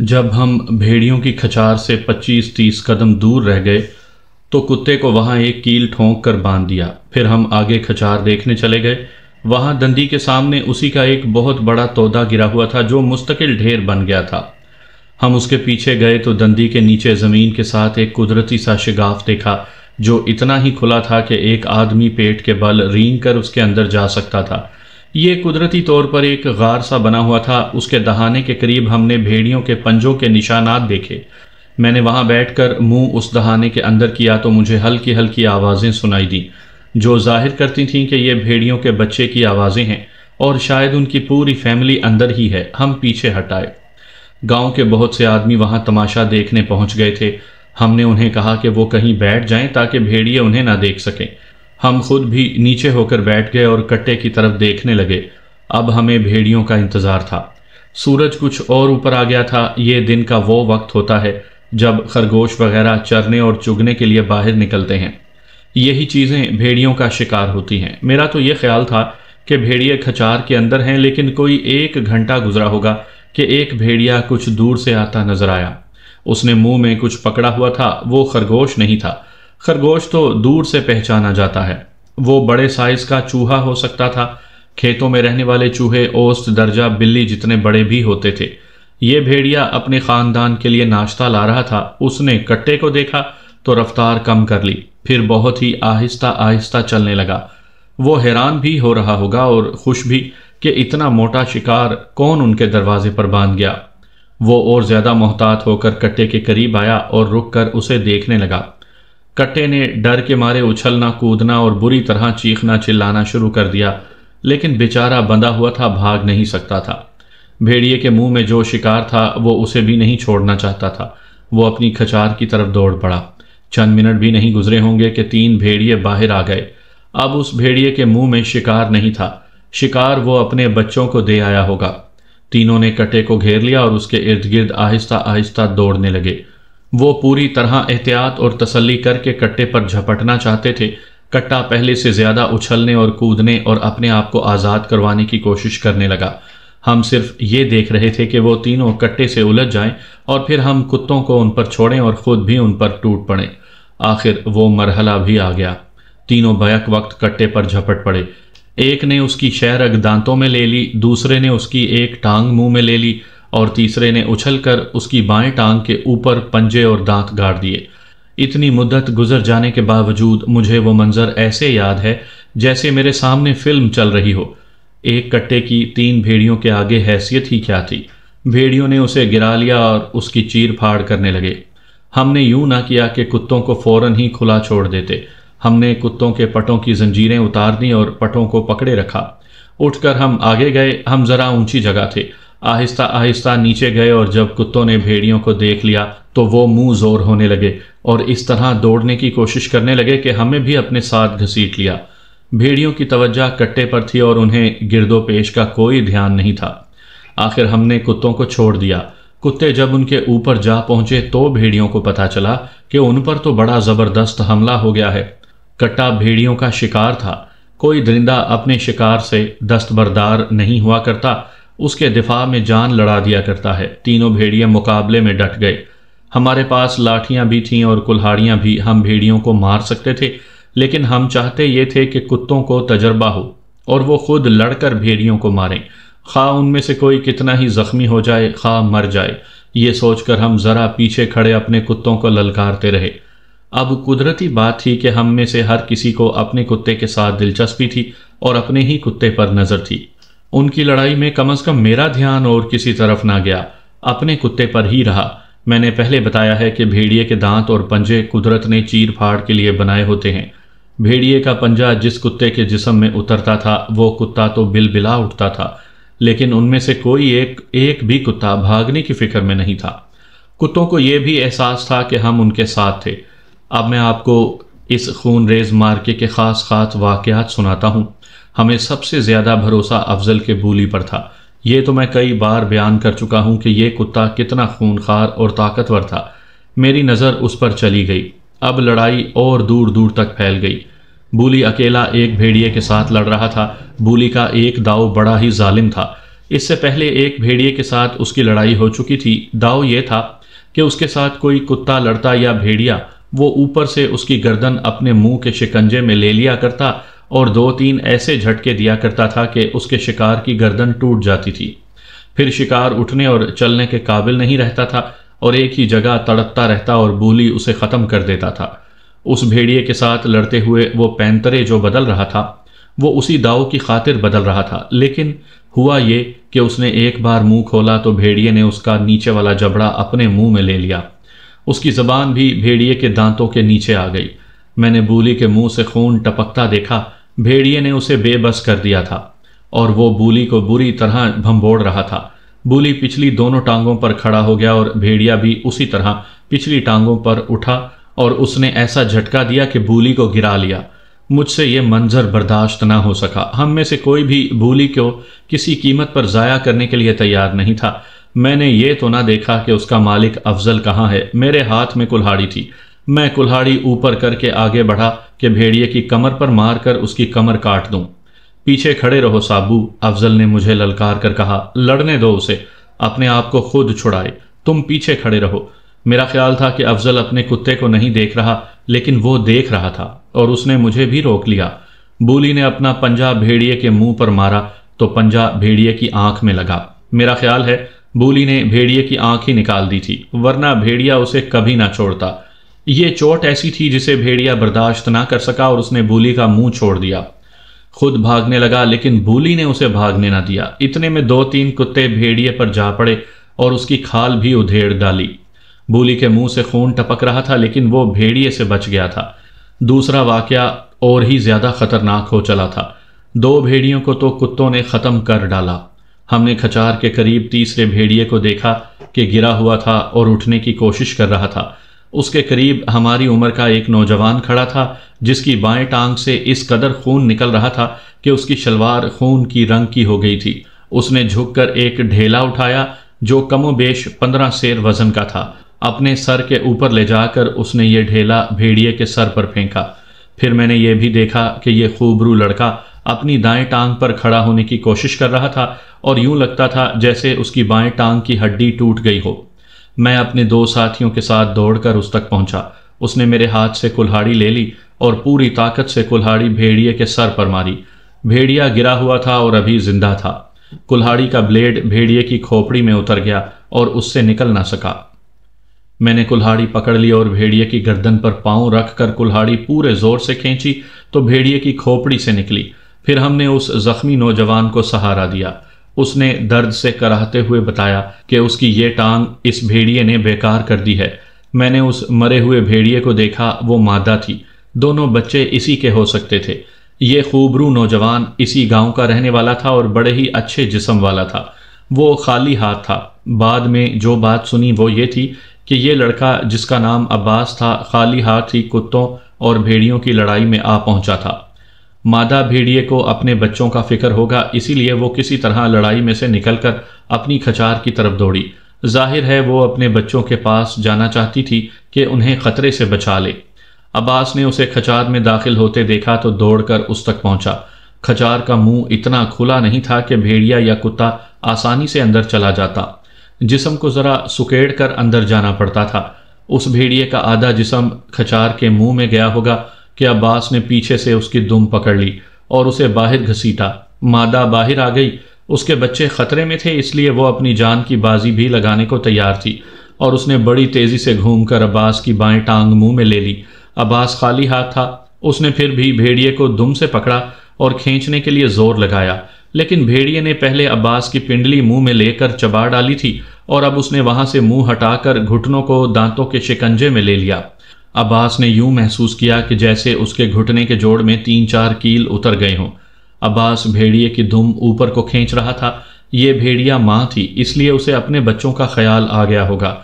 जब हम भेड़ियों की खचार से 25-30 कदम दूर रह गए तो कुत्ते को वहाँ एक कील ठोंक कर बांध दिया फिर हम आगे खचार देखने चले गए वहाँ दंदी के सामने उसी का एक बहुत बड़ा तोदा गिरा हुआ था जो मुस्तकिल ढेर बन गया था हम उसके पीछे गए तो दंदी के नीचे ज़मीन के साथ एक कुदरती सा शिगाफ देखा जो इतना ही खुला था कि एक आदमी पेट के बल रींग कर उसके अंदर जा सकता था ये कुदरती तौर पर एक गार सा बना हुआ था उसके दहाने के करीब हमने भेड़ियों के पंजों के निशानात देखे मैंने वहाँ बैठकर मुंह उस दहाने के अंदर किया तो मुझे हल्की हल्की आवाज़ें सुनाई दी जो जाहिर करती थीं कि ये भेड़ियों के बच्चे की आवाज़ें हैं और शायद उनकी पूरी फैमिली अंदर ही है हम पीछे हटाए गांव के बहुत से आदमी वहाँ तमाशा देखने पहुँच गए थे हमने उन्हें कहा कि वो कहीं बैठ जाएं ताकि भेड़िए उन्हें ना देख सकें हम खुद भी नीचे होकर बैठ गए और कट्टे की तरफ देखने लगे अब हमें भेड़ियों का इंतज़ार था सूरज कुछ और ऊपर आ गया था ये दिन का वो वक्त होता है जब खरगोश वगैरह चरने और चुगने के लिए बाहर निकलते हैं यही चीज़ें भेड़ियों का शिकार होती हैं मेरा तो ये ख्याल था कि भेड़िए खचार के अंदर हैं लेकिन कोई एक घंटा गुजरा होगा कि एक भेड़िया कुछ दूर से आता नजर आया उसने मुंह में कुछ पकड़ा हुआ था वो खरगोश नहीं था खरगोश तो दूर से पहचाना जाता है वो बड़े साइज का चूहा हो सकता था खेतों में रहने वाले चूहे ओस्त दर्जा बिल्ली जितने बड़े भी होते थे ये भेड़िया अपने ख़ानदान के लिए नाश्ता ला रहा था उसने कट्टे को देखा तो रफ्तार कम कर ली फिर बहुत ही आहिस्ता आहिस्ता चलने लगा वो हैरान भी हो रहा होगा और खुश भी कि इतना मोटा शिकार कौन उनके दरवाजे पर बांध गया वो और ज़्यादा मोहतात होकर कट्टे के करीब आया और रुक कर उसे देखने लगा कट्टे ने डर के मारे उछलना कूदना और बुरी तरह चीखना चिल्लाना शुरू कर दिया लेकिन बेचारा बंधा हुआ था भाग नहीं सकता था भेड़िए के मुंह में जो शिकार था वो उसे भी नहीं छोड़ना चाहता था वो अपनी खचार की तरफ दौड़ पड़ा चंद मिनट भी नहीं गुजरे होंगे कि तीन भेड़िए बाहर आ गए अब उस भेड़िए के मुंह में शिकार नहीं था शिकार वो अपने बच्चों को दे आया होगा तीनों ने कटे को घेर लिया और उसके इर्द गिर्द आहिस्ता आहिस्ता दौड़ने लगे वो पूरी तरह एहतियात और तसल्ली करके कट्टे पर झपटना चाहते थे कट्टा पहले से ज़्यादा उछलने और कूदने और अपने आप को आज़ाद करवाने की कोशिश करने लगा हम सिर्फ ये देख रहे थे कि वो तीनों कट्टे से उलझ जाएं और फिर हम कुत्तों को उन पर छोड़ें और ख़ुद भी उन पर टूट पड़े आखिर वो मरहला भी आ गया तीनों बैक वक्त कट्टे पर झपट पड़े एक ने उसकी शहरग दांतों में ले ली दूसरे ने उसकी एक टांग मुंह में ले ली और तीसरे ने उछलकर उसकी बाएं टांग के ऊपर पंजे और दांत गाड़ दिए इतनी मुद्दत गुजर जाने के बावजूद मुझे वो मंज़र ऐसे याद है जैसे मेरे सामने फिल्म चल रही हो एक कट्टे की तीन भेड़ियों के आगे हैसियत ही क्या थी भेड़ियों ने उसे गिरा लिया और उसकी चीर फाड़ करने लगे हमने यूं ना किया कि कुत्तों को फौरन ही खुला छोड़ देते हमने कुत्तों के पटों की जंजीरें उतार दी और पटों को पकड़े रखा उठकर हम आगे गए हम ज़रा ऊंची जगह थे आहिस्ता आहिस्ता नीचे गए और जब कुत्तों ने भेड़ियों को देख लिया तो वो मुंह जोर होने लगे और इस तरह दौड़ने की कोशिश करने लगे कि हमें भी अपने साथ घसीट लिया भेड़ियों की तवज्जा कट्टे पर थी और उन्हें गिरदो पेश का कोई ध्यान नहीं था आखिर हमने कुत्तों को छोड़ दिया कुत्ते जब उनके ऊपर जा पहुंचे तो भेड़ियों को पता चला कि उन पर तो बड़ा ज़बरदस्त हमला हो गया है कट्टा भेड़ियों का शिकार था कोई दरिंदा अपने शिकार से दस्तबरदार नहीं हुआ करता उसके दिफा में जान लड़ा दिया करता है तीनों भेड़िया मुकाबले में डट गए हमारे पास लाठियाँ भी थीं और कुल्हाड़ियाँ भी हम भेड़ियों को मार सकते थे लेकिन हम चाहते ये थे कि कुत्तों को तजर्बा हो और वो खुद लड़कर भेड़ियों को मारें खा उनमें से कोई कितना ही ज़ख्मी हो जाए खा मर जाए ये सोचकर हम ज़रा पीछे खड़े अपने कुत्तों को ललकारते रहे अब कुदरती बात थी कि हम में से हर किसी को अपने कुत्ते के साथ दिलचस्पी थी और अपने ही कुत्ते पर नज़र थी उनकी लड़ाई में कम अज कम मेरा ध्यान और किसी तरफ ना गया अपने कुत्ते पर ही रहा मैंने पहले बताया है कि भेड़िए के दांत और पंजे कुदरत ने चीर फाड़ के लिए बनाए होते हैं भेड़िए का पंजा जिस कुत्ते के जिसम में उतरता था वो कुत्ता तो बिलबिला उठता था लेकिन उनमें से कोई एक एक भी कुत्ता भागने की फिक्र में नहीं था कुत्तों को यह भी एहसास था कि हम उनके साथ थे अब मैं आपको इस खून रेज मार्के के ख़ास ख़ास वाकयात सुनाता हूँ हमें सबसे ज़्यादा भरोसा अफजल के बूली पर था ये तो मैं कई बार बयान कर चुका हूँ कि यह कुत्ता कितना खूनखार और ताकतवर था मेरी नज़र उस पर चली गई अब लड़ाई और दूर दूर तक फैल गई बूली अकेला एक भेड़िए के साथ लड़ रहा था बूली का एक दाव बड़ा ही जालिम था इससे पहले एक भेड़िए के साथ उसकी लड़ाई हो चुकी थी दाव यह था कि उसके साथ कोई कुत्ता लड़ता या भेड़िया वो ऊपर से उसकी गर्दन अपने मुंह के शिकंजे में ले लिया करता और दो तीन ऐसे झटके दिया करता था कि उसके शिकार की गर्दन टूट जाती थी फिर शिकार उठने और चलने के काबिल नहीं रहता था और एक ही जगह तड़पता रहता और बोली उसे ख़त्म कर देता था उस भेड़िए के साथ लड़ते हुए वो पैंतरे जो बदल रहा था वो उसी दाव की खातिर बदल रहा था लेकिन हुआ ये कि उसने एक बार मुंह खोला तो भेड़िए ने उसका नीचे वाला जबड़ा अपने मुंह में ले लिया उसकी ज़बान भी भेड़िए के दांतों के नीचे आ गई मैंने बूली के मुंह से खून टपकता देखा भेड़िए ने उसे बेबस कर दिया था और वो बूली को बुरी तरह भंबोड़ रहा था बूली पिछली दोनों टांगों पर खड़ा हो गया और भेड़िया भी उसी तरह पिछली टांगों पर उठा और उसने ऐसा झटका दिया कि बूली को गिरा लिया मुझसे ये मंजर बर्दाश्त ना हो सका हम में से कोई भी बूली को किसी कीमत पर ज़ाया करने के लिए तैयार नहीं था मैंने ये तो ना देखा कि उसका मालिक अफजल कहाँ है मेरे हाथ में कुल्हाड़ी थी मैं कुल्हाड़ी ऊपर करके आगे बढ़ा कि भेड़िए की कमर पर मार कर उसकी कमर काट दूं पीछे खड़े रहो साबू अफजल ने मुझे ललकार कर कहा लड़ने दो उसे अपने आप को खुद छुड़ाए तुम पीछे खड़े रहो मेरा ख्याल था कि अफजल अपने कुत्ते को नहीं देख रहा लेकिन वो देख रहा था और उसने मुझे भी रोक लिया बूली ने अपना पंजा भेड़िए के मुंह पर मारा तो पंजा भेड़िए की आंख में लगा मेरा ख्याल है बूली ने भेड़िए की आंख ही निकाल दी थी वरना भेड़िया उसे कभी ना छोड़ता ये चोट ऐसी थी जिसे भेड़िया बर्दाश्त ना कर सका और उसने बूली का मुंह छोड़ दिया खुद भागने लगा लेकिन बूली ने उसे भागने ना दिया इतने में दो तीन कुत्ते भेड़िए पर जा पड़े और उसकी खाल भी उधेड़ डाली बूली के मुंह से खून टपक रहा था लेकिन वो भेड़िए से बच गया था दूसरा वाकया और ही ज़्यादा खतरनाक हो चला था दो भेड़ियों को तो कुत्तों ने ख़त्म कर डाला हमने खचार के करीब तीसरे भेड़िए को देखा कि गिरा हुआ था और उठने की कोशिश कर रहा था उसके करीब हमारी उम्र का एक नौजवान खड़ा था जिसकी बाएं टांग से इस कदर खून निकल रहा था कि उसकी शलवार खून की रंग की हो गई थी उसने झुककर एक ढेला उठाया जो कमो बेश पंद्रह शेर वजन का था अपने सर के ऊपर ले जाकर उसने ये ढेला भेड़िए के सर पर फेंका फिर मैंने ये भी देखा कि यह खूबरू लड़का अपनी दाएं टांग पर खड़ा होने की कोशिश कर रहा था और यूं लगता था जैसे उसकी बाएं टांग की हड्डी टूट गई हो मैं अपने दो साथियों के साथ दौड़कर उस तक पहुंचा उसने मेरे हाथ से कुल्हाड़ी ले ली और पूरी ताकत से कुल्हाड़ी भेड़िए के सर पर मारी भेड़िया गिरा हुआ था और अभी जिंदा था कुल्हाड़ी का ब्लेड भेड़िए की खोपड़ी में उतर गया और उससे निकल ना सका मैंने कुल्हाड़ी पकड़ ली और भेड़िए की गर्दन पर पांव रखकर कुल्हाड़ी पूरे जोर से खींची तो भेड़िए की खोपड़ी से निकली फिर हमने उस जख्मी नौजवान को सहारा दिया उसने दर्द से कराहते हुए बताया कि उसकी ये टांग इस भेड़िए ने बेकार कर दी है मैंने उस मरे हुए भेड़िए को देखा वो मादा थी दोनों बच्चे इसी के हो सकते थे ये खूबरू नौजवान इसी गांव का रहने वाला था और बड़े ही अच्छे जिसम वाला था वो खाली हाथ था बाद में जो बात सुनी वो ये थी कि ये लड़का जिसका नाम अब्बास था खाली हाथ ही कुत्तों और भेड़ियों की लड़ाई में आ पहुंचा था मादा भेड़िए को अपने बच्चों का फिक्र होगा इसीलिए वो किसी तरह लड़ाई में से निकलकर अपनी खचार की तरफ दौड़ी जाहिर है वो अपने बच्चों के पास जाना चाहती थी कि उन्हें खतरे से बचा ले अब्बास ने उसे खचार में दाखिल होते देखा तो दौड़कर उस तक पहुंचा खचार का मुंह इतना खुला नहीं था कि भेड़िया या कुत्ता आसानी से अंदर चला जाता जिसम को ज़रा सुकेड़ कर अंदर जाना पड़ता था उस भेड़िए का आधा जिसम खचार के मुंह में गया होगा कि अब्बास ने पीछे से उसकी दुम पकड़ ली और उसे बाहर घसीटा मादा बाहर आ गई उसके बच्चे खतरे में थे इसलिए वो अपनी जान की बाजी भी लगाने को तैयार थी और उसने बड़ी तेज़ी से घूमकर अब्बास की बाएं टांग मुंह में ले ली अब्बास खाली हाथ था उसने फिर भी भेड़िए को दुम से पकड़ा और खींचने के लिए ज़ोर लगाया लेकिन भेड़िए ने पहले अब्बास की पिंडली मुंह में लेकर चबा डाली थी और अब उसने वहां से मुंह हटाकर घुटनों को दांतों के शिकंजे में ले लिया अब्बास ने यूं महसूस किया कि जैसे उसके घुटने के जोड़ में तीन चार कील उतर गए हों अब्बास भेड़िए की दुम ऊपर को खींच रहा था ये भेड़िया माँ थी इसलिए उसे अपने बच्चों का ख्याल आ गया होगा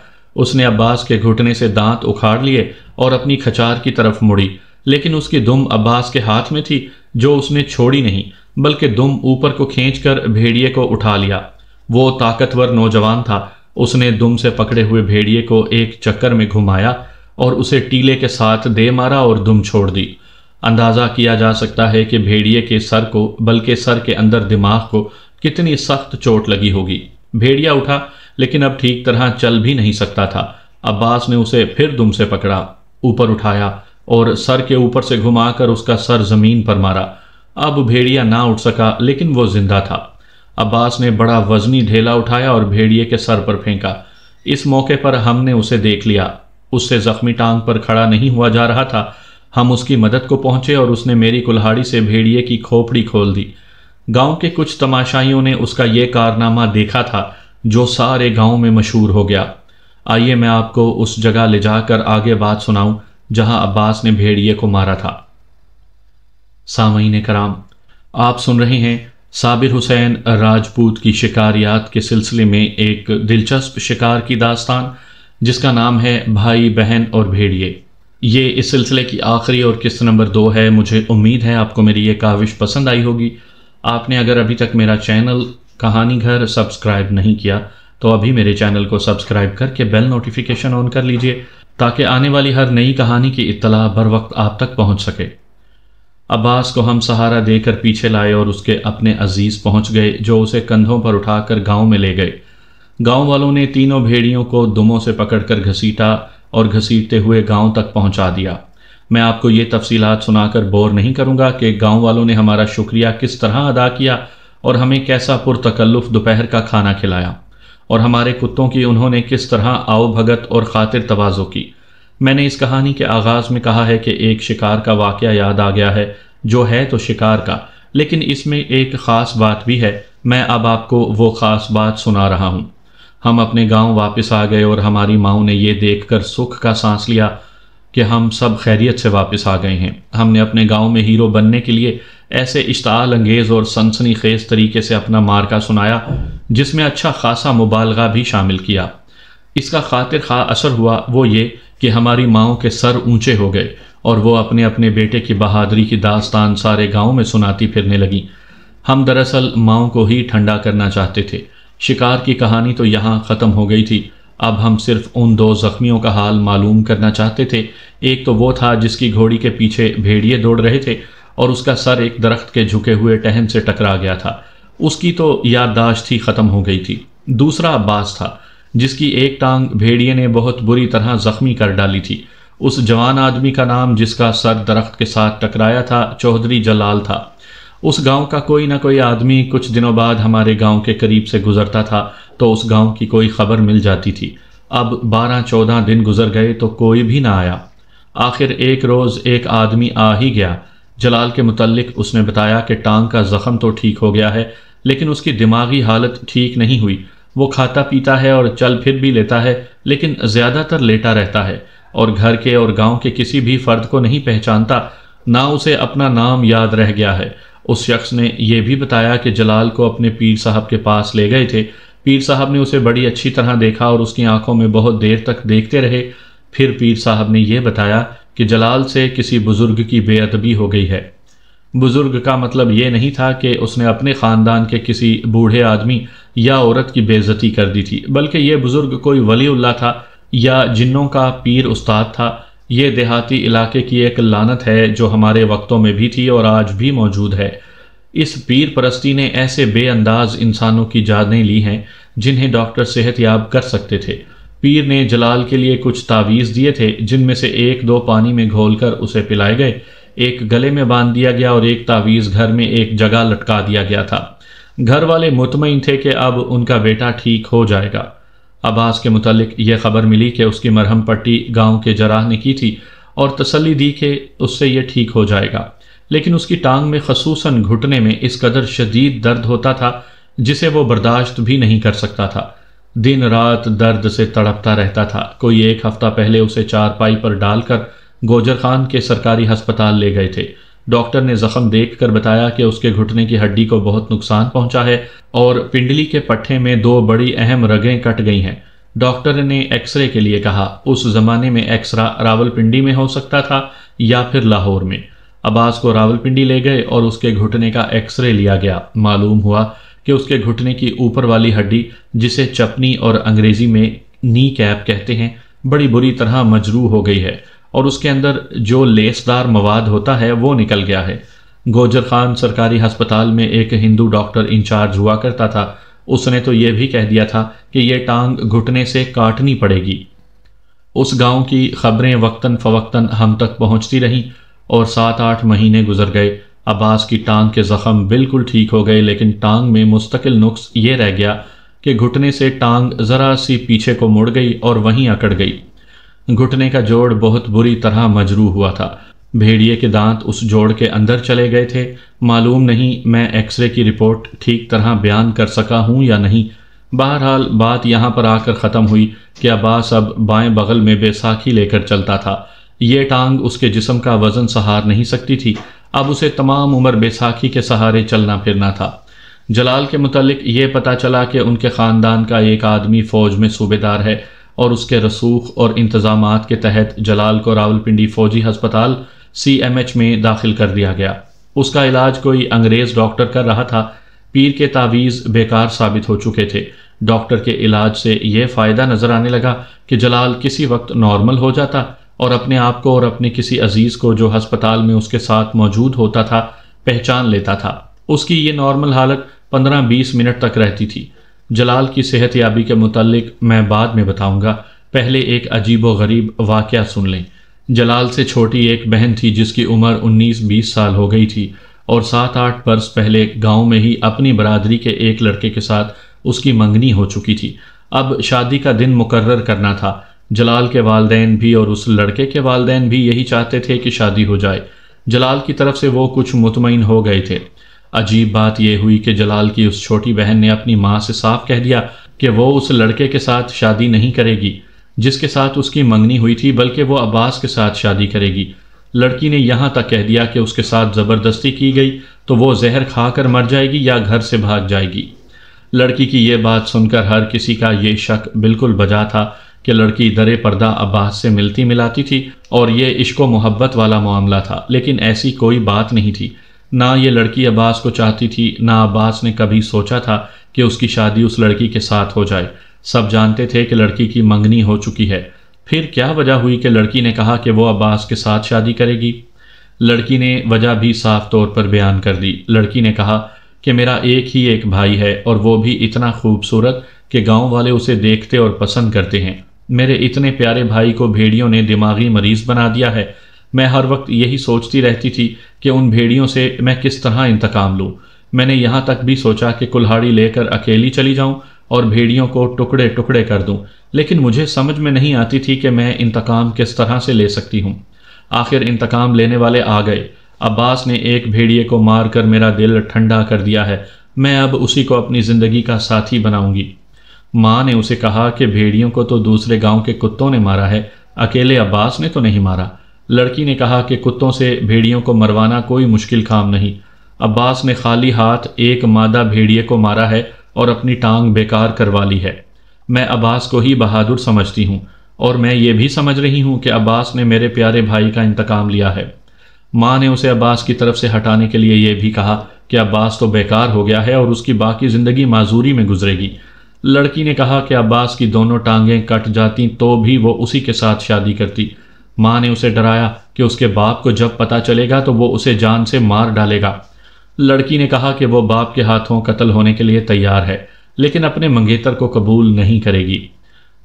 उसने अब्बास के घुटने से दांत उखाड़ लिए और अपनी खचार की तरफ मुड़ी लेकिन उसकी दुम अब्बास के हाथ में थी जो उसने छोड़ी नहीं बल्कि दुम ऊपर को कर भेड़िए को उठा लिया वो ताकतवर नौजवान था उसने दुम से पकड़े हुए भेड़िए को एक चक्कर में घुमाया और उसे टीले के साथ दे मारा और दुम छोड़ दी अंदाज़ा किया जा सकता है कि भेड़िए के सर को बल्कि सर के अंदर दिमाग को कितनी सख्त चोट लगी होगी भेड़िया उठा लेकिन अब ठीक तरह चल भी नहीं सकता था अब्बास ने उसे फिर दुम से पकड़ा ऊपर उठाया और सर के ऊपर से घुमाकर उसका सर जमीन पर मारा अब भेड़िया ना उठ सका लेकिन वो जिंदा था अब्बास ने बड़ा वजनी ढेला उठाया और भेड़िए के सर पर फेंका इस मौके पर हमने उसे देख लिया उससे जख्मी टांग पर खड़ा नहीं हुआ जा रहा था हम उसकी मदद को पहुंचे और उसने मेरी कुल्हाड़ी से भेड़िए की खोपड़ी खोल दी गांव के कुछ तमाशाइयों ने उसका यह कारनामा देखा था जो सारे गांव में मशहूर हो गया आइए मैं आपको उस जगह ले जाकर आगे बात सुनाऊं जहां अब्बास ने भेड़िए को मारा था सामीन कराम आप सुन रहे हैं साबिर हुसैन राजपूत की शिकारियात के सिलसिले में एक दिलचस्प शिकार की दास्तान जिसका नाम है भाई बहन और भेड़िए ये इस सिलसिले की आखिरी और किस्त नंबर दो है मुझे उम्मीद है आपको मेरी ये काविश पसंद आई होगी आपने अगर अभी तक मेरा चैनल कहानी घर सब्सक्राइब नहीं किया तो अभी मेरे चैनल को सब्सक्राइब करके बेल नोटिफिकेशन ऑन कर लीजिए ताकि आने वाली हर नई कहानी की इतला बर वक्त आप तक पहुंच सके अब्बास को हम सहारा देकर पीछे लाए और उसके अपने अजीज़ पहुंच गए जो उसे कंधों पर उठाकर गांव में ले गए गांव वालों ने तीनों भेड़ियों को दुमों से पकड़कर घसीटा और घसीटते हुए गांव तक पहुंचा दिया मैं आपको ये तफसीत सुनाकर बोर नहीं करूंगा कि गांव वालों ने हमारा शुक्रिया किस तरह अदा किया और हमें कैसा पुरतकल्लुफ़ दोपहर का खाना खिलाया और हमारे कुत्तों की उन्होंने किस तरह आओ भगत और खातिर तोज़ो की मैंने इस कहानी के आगाज़ में कहा है कि एक शिकार का वाक़ याद आ गया है जो है तो शिकार का लेकिन इसमें एक ख़ास बात भी है मैं अब आपको वो ख़ास बात सुना रहा हूँ हम अपने गांव वापस आ गए और हमारी माओ ने यह देखकर सुख का सांस लिया कि हम सब खैरियत से वापस आ गए हैं हमने अपने गांव में हीरो बनने के लिए ऐसे इश्ताल अंगेज़ और सनसनी खेज तरीके से अपना मार्का सुनाया जिसमें अच्छा खासा मुबालगा भी शामिल किया इसका खातिर खा असर हुआ वो ये कि हमारी माओ के सर ऊंचे हो गए और वो अपने अपने बेटे की बहादरी की दास्तान सारे गांव में सुनाती फिरने लगी हम दरअसल माओ को ही ठंडा करना चाहते थे शिकार की कहानी तो यहाँ ख़त्म हो गई थी अब हम सिर्फ उन दो जख्मियों का हाल मालूम करना चाहते थे एक तो वो था जिसकी घोड़ी के पीछे भेड़िए दौड़ रहे थे और उसका सर एक दरख्त के झुके हुए टहन से टकरा गया था उसकी तो याददाश्त ही ख़त्म हो गई थी दूसरा अब्बास था जिसकी एक टांग भेड़िए ने बहुत बुरी तरह ज़ख्मी कर डाली थी उस जवान आदमी का नाम जिसका सर दरख्त के साथ टकराया था चौधरी जलाल था उस गांव का कोई ना कोई आदमी कुछ दिनों बाद हमारे गांव के करीब से गुजरता था तो उस गांव की कोई खबर मिल जाती थी अब बारह चौदह दिन गुजर गए तो कोई भी ना आया आखिर एक रोज़ एक आदमी आ ही गया जलाल के मतलब उसने बताया कि टांग का ज़ख़म तो ठीक हो गया है लेकिन उसकी दिमागी हालत ठीक नहीं हुई वो खाता पीता है और चल फिर भी लेता है लेकिन ज़्यादातर लेटा रहता है और घर के और गांव के किसी भी फ़र्द को नहीं पहचानता ना उसे अपना नाम याद रह गया है उस शख्स ने यह भी बताया कि जलाल को अपने पीर साहब के पास ले गए थे पीर साहब ने उसे बड़ी अच्छी तरह देखा और उसकी आंखों में बहुत देर तक देखते रहे फिर पीर साहब ने यह बताया कि जलाल से किसी बुज़ुर्ग की बेअदबी हो गई है बुज़ुर्ग का मतलब ये नहीं था कि उसने अपने ख़ानदान के किसी बूढ़े आदमी या औरत की बेज़ती कर दी थी बल्कि यह बुज़ुर्ग कोई वली था या जिन्नों का पीर उस्ताद था ये देहाती इलाके की एक लानत है जो हमारे वक्तों में भी थी और आज भी मौजूद है इस पीर परस्ती ने ऐसे बेअंदाज इंसानों की जानें ली हैं जिन्हें डॉक्टर सेहत याब कर सकते थे पीर ने जलाल के लिए कुछ तावीज़ दिए थे जिनमें से एक दो पानी में घोलकर उसे पिलाए गए एक गले में बांध दिया गया और एक तावीज़ घर में एक जगह लटका दिया गया था घर वाले मुतमिन थे कि अब उनका बेटा ठीक हो जाएगा अब्बास के मतलब यह खबर मिली कि उसकी मरहम पट्टी गांव के जराह ने की थी और तसली दी कि उससे यह ठीक हो जाएगा लेकिन उसकी टांग में खसूस घुटने में इस कदर शदीद दर्द होता था जिसे वो बर्दाश्त भी नहीं कर सकता था दिन रात दर्द से तड़पता रहता था कोई एक हफ्ता पहले उसे चारपाई पर डालकर गोजर खान के सरकारी अस्पताल ले गए थे डॉक्टर ने जख्म देखकर बताया कि उसके घुटने की हड्डी को बहुत नुकसान पहुंचा है और पिंडली के पट्टे में दो बड़ी अहम रगें कट गई हैं डॉक्टर ने एक्सरे के लिए कहा उस जमाने में एक्सरा रावलपिंडी में हो सकता था या फिर लाहौर में अब्बास को रावलपिंडी ले गए और उसके घुटने का एक्सरे लिया गया मालूम हुआ कि उसके घुटने की ऊपर वाली हड्डी जिसे चपनी और अंग्रेजी में नी कैप कहते हैं बड़ी बुरी तरह मजरू हो गई है और उसके अंदर जो लेसदार मवाद होता है वो निकल गया है गोजर खान सरकारी हस्पताल में एक हिंदू डॉक्टर इंचार्ज हुआ करता था उसने तो ये भी कह दिया था कि ये टांग घुटने से काटनी पड़ेगी उस गांव की खबरें वक्तन फवक्तन हम तक पहुंचती रहीं और सात आठ महीने गुजर गए अब्बास की टांग के ज़ख़म बिल्कुल ठीक हो गए लेकिन टांग में मुस्तकिल नुक्स ये रह गया कि घुटने से टांग ज़रा सी पीछे को मुड़ गई और वहीं अकड़ गई घुटने का जोड़ बहुत बुरी तरह मजरू हुआ था भेड़िए के दांत उस जोड़ के अंदर चले गए थे मालूम नहीं मैं एक्सरे की रिपोर्ट ठीक तरह बयान कर सका हूँ या नहीं बहरहाल बात यहाँ पर आकर ख़त्म हुई कि अब्बास अब बाएं बगल में बेसाखी लेकर चलता था ये टांग उसके जिसम का वज़न सहार नहीं सकती थी अब उसे तमाम उम्र बेसाखी के सहारे चलना फिरना था जलाल के मुतलिक ये पता चला कि उनके ख़ानदान का एक आदमी फ़ौज में सूबेदार है और उसके रसूख और इंतज़ाम के तहत जलाल को रावलपिंडी फ़ौजी हस्पताल सी एम एच में दाखिल कर दिया गया उसका इलाज कोई अंग्रेज़ डॉक्टर कर रहा था पीर के तावीज़ बेकार साबित हो चुके थे डॉक्टर के इलाज से यह फ़ायदा नज़र आने लगा कि जलाल किसी वक्त नॉर्मल हो जाता और अपने आप को और अपने किसी अजीज़ को जो हस्पताल में उसके साथ मौजूद होता था पहचान लेता था उसकी ये नॉर्मल हालत पंद्रह बीस मिनट तक रहती थी जलाल की सेहत याबी के मतलब मैं बाद में बताऊँगा पहले एक अजीब व गरीब वाक़ सुन लें जलाल से छोटी एक बहन थी जिसकी उम्र उन्नीस बीस साल हो गई थी और सात आठ बरस पहले गांव में ही अपनी बरादरी के एक लड़के के साथ उसकी मंगनी हो चुकी थी अब शादी का दिन मुकर्र करना था जलाल के वालदेन भी और उस लड़के के वालदेन भी यही चाहते थे कि शादी हो जाए जलाल की तरफ से वो कुछ मुतमिन हो गए थे अजीब बात यह हुई कि जलाल की उस छोटी बहन ने अपनी माँ से साफ कह दिया कि वो उस लड़के के साथ शादी नहीं करेगी जिसके साथ उसकी मंगनी हुई थी बल्कि वो अब्बास के साथ शादी करेगी लड़की ने यहाँ तक कह दिया कि उसके साथ ज़बरदस्ती की गई तो वो जहर खा कर मर जाएगी या घर से भाग जाएगी लड़की की यह बात सुनकर हर किसी का ये शक बिल्कुल बजा था कि लड़की दरे पर्दा अब्बास से मिलती मिलाती थी और ये इश्को मोहब्बत वाला मामला था लेकिन ऐसी कोई बात नहीं थी ना ये लड़की अब्बास को चाहती थी ना अब्बास ने कभी सोचा था कि उसकी शादी उस लड़की के साथ हो जाए सब जानते थे कि लड़की की मंगनी हो चुकी है फिर क्या वजह हुई कि लड़की ने कहा कि वो अब्बास के साथ शादी करेगी लड़की ने वजह भी साफ तौर पर बयान कर दी लड़की ने कहा कि मेरा एक ही एक भाई है और वो भी इतना खूबसूरत कि गांव वाले उसे देखते और पसंद करते हैं मेरे इतने प्यारे भाई को भेड़ियों ने दिमागी मरीज़ बना दिया है मैं हर वक्त यही सोचती रहती थी कि उन भेड़ियों से मैं किस तरह इंतकाम लूँ मैंने यहाँ तक भी सोचा कि कुल्हाड़ी लेकर अकेली चली जाऊँ और भेड़ियों को टुकड़े टुकड़े कर दूँ लेकिन मुझे समझ में नहीं आती थी कि मैं इंतकाम किस तरह से ले सकती हूँ आखिर इंतकाम लेने वाले आ गए अब्बास ने एक भेड़िए को मार कर मेरा दिल ठंडा कर दिया है मैं अब उसी को अपनी ज़िंदगी का साथी बनाऊंगी माँ ने उसे कहा कि भेड़ियों को तो दूसरे गांव के कुत्तों ने मारा है अकेले अब्बास ने तो नहीं मारा लड़की ने कहा कि कुत्तों से भेड़ियों को मरवाना कोई मुश्किल काम नहीं अब्बास ने खाली हाथ एक मादा भेड़िए को मारा है और अपनी टांग बेकार करवा ली है मैं अब्बास को ही बहादुर समझती हूँ और मैं ये भी समझ रही हूँ कि अब्बास ने मेरे प्यारे भाई का इंतकाम लिया है माँ ने उसे अब्बास की तरफ से हटाने के लिए यह भी कहा कि अब्बास तो बेकार हो गया है और उसकी बाकी ज़िंदगी माजूरी में गुजरेगी लड़की ने कहा कि अब्बास की दोनों टांगें कट जाती तो भी वो उसी के साथ शादी करती माँ ने उसे डराया कि उसके बाप को जब पता चलेगा तो वो उसे जान से मार डालेगा लड़की ने कहा कि वो बाप के हाथों कत्ल होने के लिए तैयार है लेकिन अपने मंगेतर को कबूल नहीं करेगी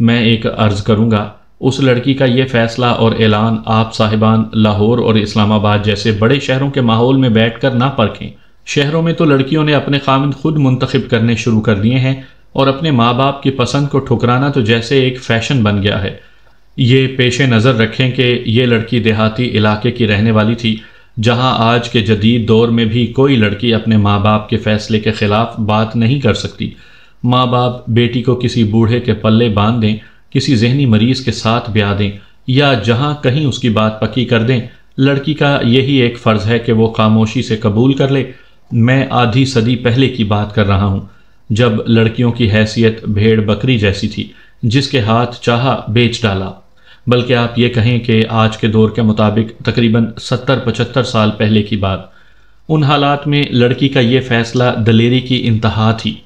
मैं एक अर्ज़ करूँगा उस लड़की का ये फैसला और ऐलान आप साहिबान लाहौर और इस्लामाबाद जैसे बड़े शहरों के माहौल में बैठ कर ना परखें शहरों में तो लड़कियों ने अपने खामिन खुद मुंतखब करने शुरू कर दिए हैं और अपने माँ बाप की पसंद को ठुकराना तो जैसे एक फ़ैशन बन गया है ये पेश नज़र रखें कि ये लड़की देहाती इलाके की रहने वाली थी जहां आज के जदीद दौर में भी कोई लड़की अपने माँ बाप के फ़ैसले के ख़िलाफ़ बात नहीं कर सकती माँ बाप बेटी को किसी बूढ़े के पल्ले बांध दें किसी जहनी मरीज़ के साथ ब्याह दें या जहाँ कहीं उसकी बात पक्की कर दें लड़की का यही एक फ़र्ज़ है कि वो खामोशी से कबूल कर ले मैं आधी सदी पहले की बात कर रहा हूँ जब लड़कियों की हैसियत भेड़ बकरी जैसी थी जिसके हाथ चाहा बेच डाला बल्कि आप ये कहें कि आज के दौर के मुताबिक तकरीबन सत्तर पचहत्तर साल पहले की बात उन हालात में लड़की का ये फ़ैसला दलेरी की इंतहा थी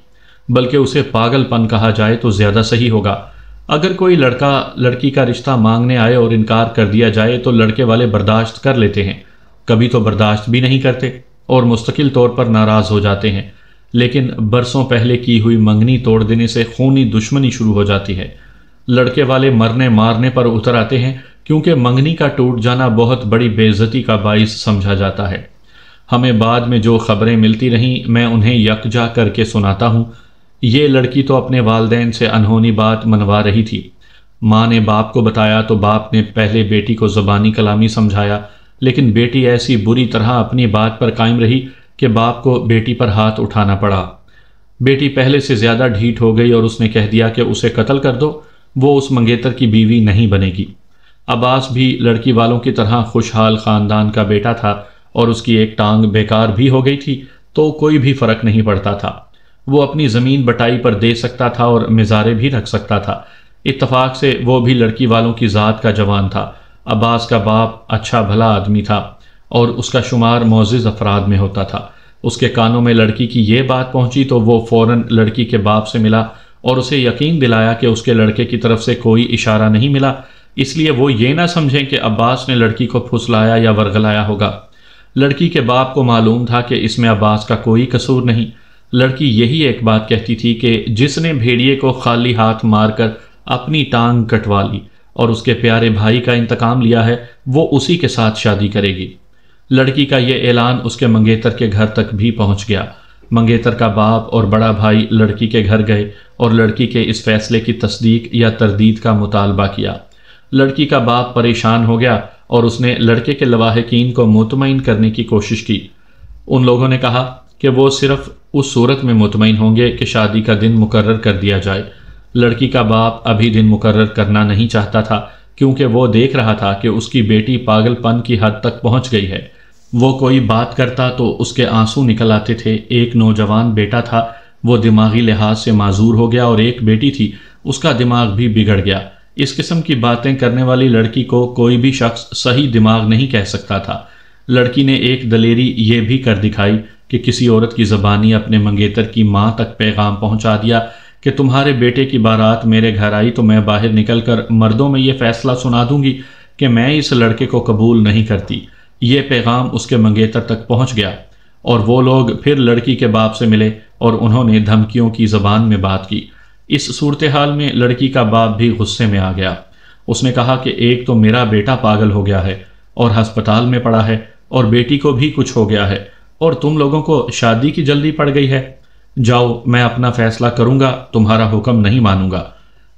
बल्कि उसे पागलपन कहा जाए तो ज़्यादा सही होगा अगर कोई लड़का लड़की का रिश्ता मांगने आए और इनकार कर दिया जाए तो लड़के वाले बर्दाश्त कर लेते हैं कभी तो बर्दाश्त भी नहीं करते और मुस्तकिल तौर पर नाराज़ हो जाते हैं लेकिन बरसों पहले की हुई मंगनी तोड़ देने से खूनी दुश्मनी शुरू हो जाती है लड़के वाले मरने मारने पर उतर आते हैं क्योंकि मंगनी का टूट जाना बहुत बड़ी बेज़ती का बाइस समझा जाता है हमें बाद में जो खबरें मिलती रहीं मैं उन्हें यकजा करके सुनाता हूँ ये लड़की तो अपने वालदेन से अनहोनी बात मनवा रही थी माँ ने बाप को बताया तो बाप ने पहले बेटी को ज़बानी कलामी समझाया लेकिन बेटी ऐसी बुरी तरह अपनी बात पर कायम रही कि बाप को बेटी पर हाथ उठाना पड़ा बेटी पहले से ज़्यादा ढीठ हो गई और उसने कह दिया कि उसे कत्ल कर दो वो उस मंगेतर की बीवी नहीं बनेगी अब्बास भी लड़की वालों की तरह खुशहाल ख़ानदान का बेटा था और उसकी एक टांग बेकार भी हो गई थी तो कोई भी फ़र्क नहीं पड़ता था वो अपनी ज़मीन बटाई पर दे सकता था और मिजारे भी रख सकता था इतफाक़ से वो भी लड़की वालों की ज़ात का जवान था अब्बास का बाप अच्छा भला आदमी था और उसका शुमार मोज़ अफराद में होता था उसके कानों में लड़की की ये बात पहुंची तो वो फ़ौर लड़की के बाप से मिला और उसे यकीन दिलाया कि उसके लड़के की तरफ से कोई इशारा नहीं मिला इसलिए वो ये ना समझें कि अब्बास ने लड़की को फुसलाया या वरगलाया होगा लड़की के बाप को मालूम था कि इसमें अब्बास का कोई कसूर नहीं लड़की यही एक बात कहती थी कि जिसने भेड़िए को खाली हाथ मारकर अपनी टांग कटवा ली और उसके प्यारे भाई का इंतकाम लिया है वो उसी के साथ शादी करेगी लड़की का ये ऐलान उसके मंगेतर के घर तक भी पहुंच गया मंगेतर का बाप और बड़ा भाई लड़की के घर गए और लड़की के इस फैसले की तस्दीक या तरदीद का मुतालबा किया लड़की का बाप परेशान हो गया और उसने लड़के के लवाहकिन को मुतमिन करने की कोशिश की उन लोगों ने कहा कि वो सिर्फ उस सूरत में मुतमिन होंगे कि शादी का दिन मुकर कर दिया जाए लड़की का बाप अभी दिन मुकर करना नहीं चाहता था क्योंकि वो देख रहा था कि उसकी बेटी पागलपन की हद तक पहुंच गई है वो कोई बात करता तो उसके आंसू निकल आते थे एक नौजवान बेटा था वो दिमागी लिहाज से माजूर हो गया और एक बेटी थी उसका दिमाग भी बिगड़ गया इस किस्म की बातें करने वाली लड़की को कोई भी शख्स सही दिमाग नहीं कह सकता था लड़की ने एक दलेरी ये भी कर दिखाई कि किसी औरत की ज़बानी अपने मंगेतर की माँ तक पैगाम पहुँचा दिया कि तुम्हारे बेटे की बारात मेरे घर आई तो मैं बाहर निकल कर मर्दों में ये फैसला सुना दूंगी कि मैं इस लड़के को कबूल नहीं करती ये पैगाम उसके मंगेतर तक पहुंच गया और वो लोग फिर लड़की के बाप से मिले और उन्होंने धमकियों की ज़बान में बात की इस सूरत हाल में लड़की का बाप भी गुस्से में आ गया उसने कहा कि एक तो मेरा बेटा पागल हो गया है और हस्पताल में पड़ा है और बेटी को भी कुछ हो गया है और तुम लोगों को शादी की जल्दी पड़ गई है जाओ मैं अपना फैसला करूंगा तुम्हारा हुक्म नहीं मानूंगा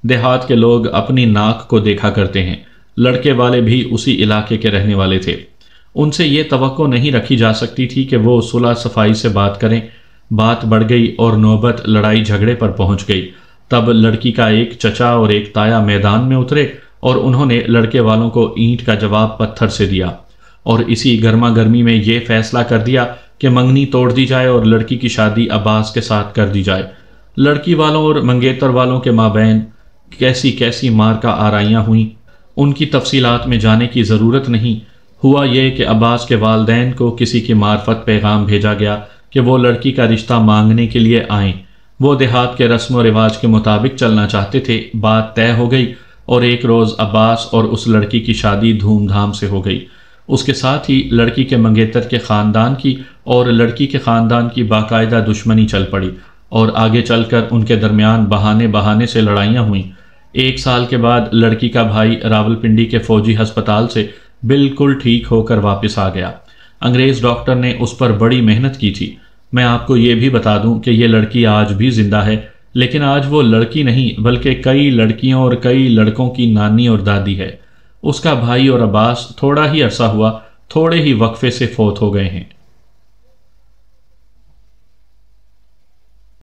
देहात के लोग अपनी नाक को देखा करते हैं लड़के वाले भी उसी इलाके के रहने वाले थे उनसे ये तो नहीं रखी जा सकती थी कि वो सुलह सफाई से बात करें बात बढ़ गई और नौबत लड़ाई झगड़े पर पहुंच गई तब लड़की का एक चचा और एक ताया मैदान में उतरे और उन्होंने लड़के वालों को ईंट का जवाब पत्थर से दिया और इसी गर्मा गर्मी में ये फैसला कर दिया कि मंगनी तोड़ दी जाए और लड़की की शादी अब्बास के साथ कर दी जाए लड़की वालों और मंगेतर वालों के माबेन कैसी कैसी मार का आरइयाँ हुई उनकी तफसीलात में जाने की ज़रूरत नहीं हुआ यह कि अब्बास के वालदेन को किसी की मार्फत पैगाम भेजा गया कि वो लड़की का रिश्ता मांगने के लिए आएँ वो देहात के रस्म व रिवाज के मुताबिक चलना चाहते थे बात तय हो गई और एक रोज़ अब्बास और उस लड़की की शादी धूमधाम से हो गई उसके साथ ही लड़की के मंगेतर के ख़ानदान की और लड़की के ख़ानदान की बाकायदा दुश्मनी चल पड़ी और आगे चलकर उनके दरमियान बहाने बहाने से लड़ाइयाँ हुईं एक साल के बाद लड़की का भाई रावलपिंडी के फ़ौजी हस्पताल से बिल्कुल ठीक होकर वापस आ गया अंग्रेज़ डॉक्टर ने उस पर बड़ी मेहनत की थी मैं आपको ये भी बता दूं कि ये लड़की आज भी ज़िंदा है लेकिन आज वो लड़की नहीं बल्कि कई लड़कियों और कई लड़कों की नानी और दादी है उसका भाई और अब्बास थोड़ा ही अरसा हुआ थोड़े ही वक्फे से फोत हो गए हैं